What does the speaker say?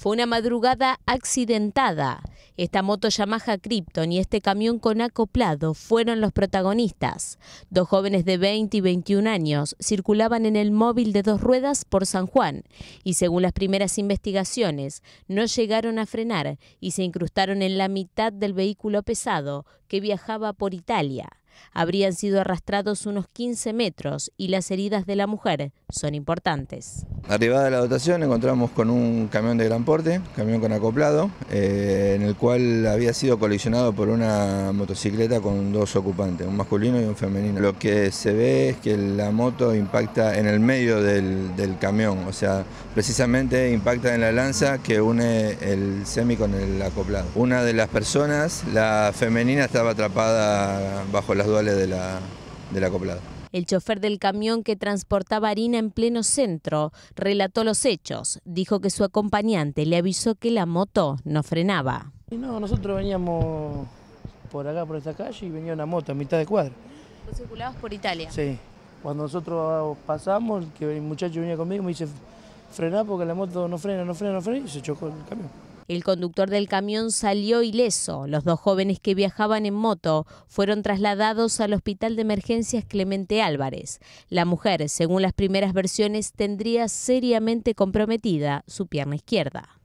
Fue una madrugada accidentada. Esta moto Yamaha Krypton y este camión con acoplado fueron los protagonistas. Dos jóvenes de 20 y 21 años circulaban en el móvil de dos ruedas por San Juan y según las primeras investigaciones no llegaron a frenar y se incrustaron en la mitad del vehículo pesado que viajaba por Italia. Habrían sido arrastrados unos 15 metros y las heridas de la mujer son importantes. Arribada de la dotación encontramos con un camión de gran porte, camión con acoplado, eh, en el cual había sido coleccionado por una motocicleta con dos ocupantes, un masculino y un femenino. Lo que se ve es que la moto impacta en el medio del, camión, o sea, precisamente impacta en la lanza que une el semi con el acoplado. Una de las personas, la femenina, estaba atrapada bajo la las duales de la, de acoplada. El chofer del camión que transportaba harina en pleno centro relató los hechos. Dijo que su acompañante le avisó que la moto no frenaba. no, nosotros veníamos por acá, por esa calle, y venía una moto a mitad de cuadra. ¿Vos circulabas por Italia? Sí. Cuando nosotros pasamos, que el muchacho venía conmigo me dice, frená porque la moto no frena, no frena, no frena, y se chocó el camión. El conductor del camión salió ileso. Los dos jóvenes que viajaban en moto fueron trasladados al Hospital de Emergencias Clemente Álvarez. La mujer, según las primeras versiones, tendría seriamente comprometida su pierna izquierda.